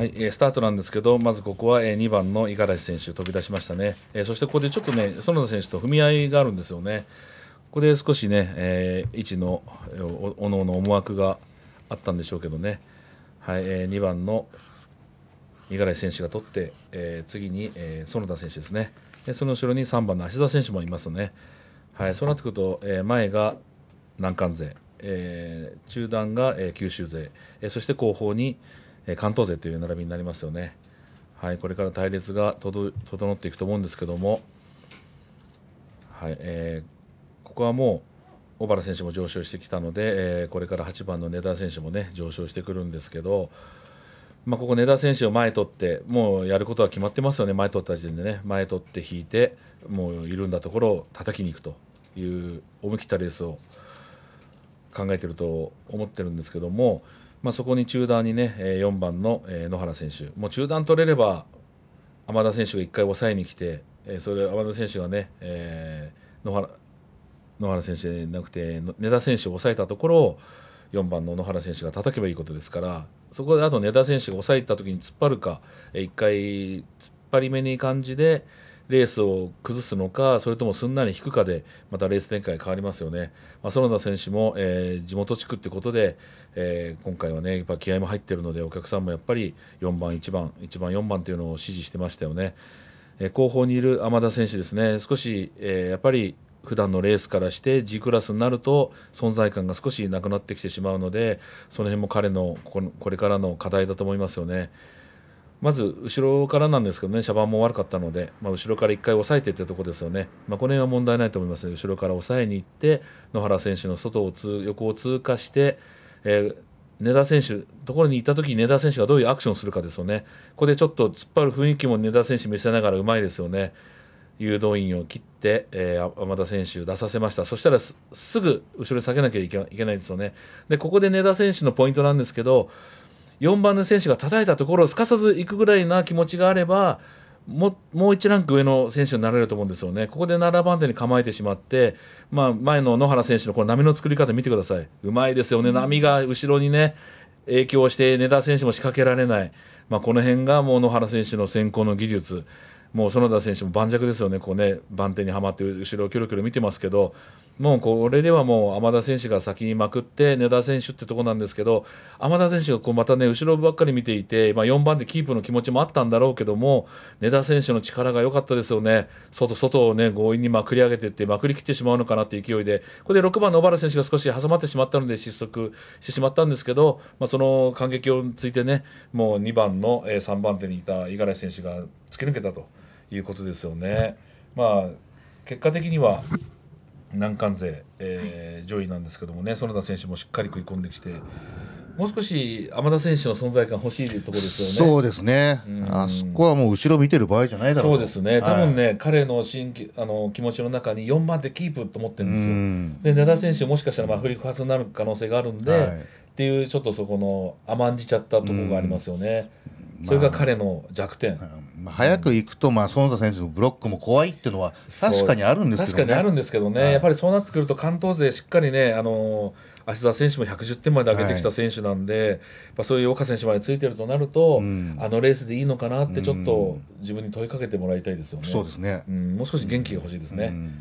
はい、えスタートなんですけど、まずここは、え2番の五十嵐選手、飛び出しましたね、えそしてここでちょっとね、園田選手と踏み合いがあるんですよね、ここで少しね、えー、位置のおのおの思惑があったんでしょうけどね、はい2番の五十嵐選手が取って、え次に、え園田選手ですね、でその後ろに3番の芦田選手もいますね、はい、そうなってくると、え前が難関勢、え中段が、え九州勢、えそして後方に、関東勢という並びになりますよね。はい、これから隊列が整っていくと思うんですけども、はいえー、ここはもう小原選手も上昇してきたので、えー、これから8番の根田選手も、ね、上昇してくるんですけど、まあ、ここ根田選手を前取ってもうやることは決まってますよね前取った時点でね前取って引いてもう緩んだところを叩きにいくという思い切ったレースを考えてると思ってるんですけども。まあ、そこに中断にね4番の野原選手もう中断取れれば天田選手が1回抑えに来てそれで天田選手がね、えー、野原野原選手じゃなくて根田選手を抑えたところを4番の野原選手が叩けばいいことですからそこであと根田選手が抑えた時に突っ張るか1回突っ張り目に感じで。レースを崩すのかそれともすんなり引くかでまたレース展開変わりますよね、まあ、園田選手も、えー、地元地区ってことで、えー、今回はねやっぱ気合も入ってるのでお客さんもやっぱり4番1番1番4番というのを支持してましたよね、えー、後方にいる天田選手ですね少し、えー、やっぱり普段のレースからして G クラスになると存在感が少しなくなってきてしまうのでその辺も彼のこれからの課題だと思いますよね。まず後ろからなんですけどね、車番も悪かったので、まあ、後ろから1回押さえてってとこですよね、まあ、この辺は問題ないと思いますね、後ろから押さえに行って、野原選手の外を通横を通過して、えー、根田選手、ところに行った時に根田選手がどういうアクションをするかですよね、ここでちょっと突っ張る雰囲気も根田選手見せながらうまいですよね、誘導員を切って、えー、天田選手出させました、そしたらすぐ後ろに下げなきゃいけないですよね、でここで根田選手のポイントなんですけど、4番の選手が叩いたところをすかさず行くぐらいな気持ちがあればももう1ランク上の選手になれると思うんですよね、ここで7番手に構えてしまって、まあ、前の野原選手のこの波の作り方見てください、うまいですよね、波が後ろにね、影響して根田選手も仕掛けられない、まあ、この辺がもう野原選手の先行の技術、もう園田選手も盤石ですよね、こうね番手にはまって後ろをきょろきょろ見てますけど、もうこれではもう天田選手が先にまくって根田選手ってとこなんですけど天田選手がこうまたね後ろばっかり見ていて、まあ、4番でキープの気持ちもあったんだろうけども根田選手の力が良かったですよね外外をね強引にまくり上げてってまくりきってしまうのかなって勢いでこれで6番の小原選手が少し挟まってしまったので失速してしまったんですけど、まあ、その感激をついてねもう2番の3番手にいた五十嵐選手が突き抜けたということですよね。まあ結果的には難関勢、えー、上位なんですけどもね園田選手もしっかり食い込んできて。もう少し天田選手の存在感欲しいというところですよね。そうですね。あそこはもう後ろ見てる場合じゃないだろう。そうですね。多分ね、はい、彼の新あの気持ちの中に4番手キープと思ってるんですよ。で、根田選手もしかしたらまあ振り発になる可能性があるんで、はい、っていうちょっとそこの甘んじちゃったところがありますよね。それが彼の弱点、まあ、早く行くと、まあ、園田選手のブロックも怖いっていうのは確かにあるんですけどね確かにあるんですけどね、はい、やっぱりそうなってくると関東勢しっかりね、あの芦澤選手も110点まで上げてきた選手なんで、はい、そういう岡選手までついてるとなると、うん、あのレースでいいのかなってちょっと自分に問いかけてもらいたいですよね。うん、そうですね、うん、もう少し元気が欲しいですね。うん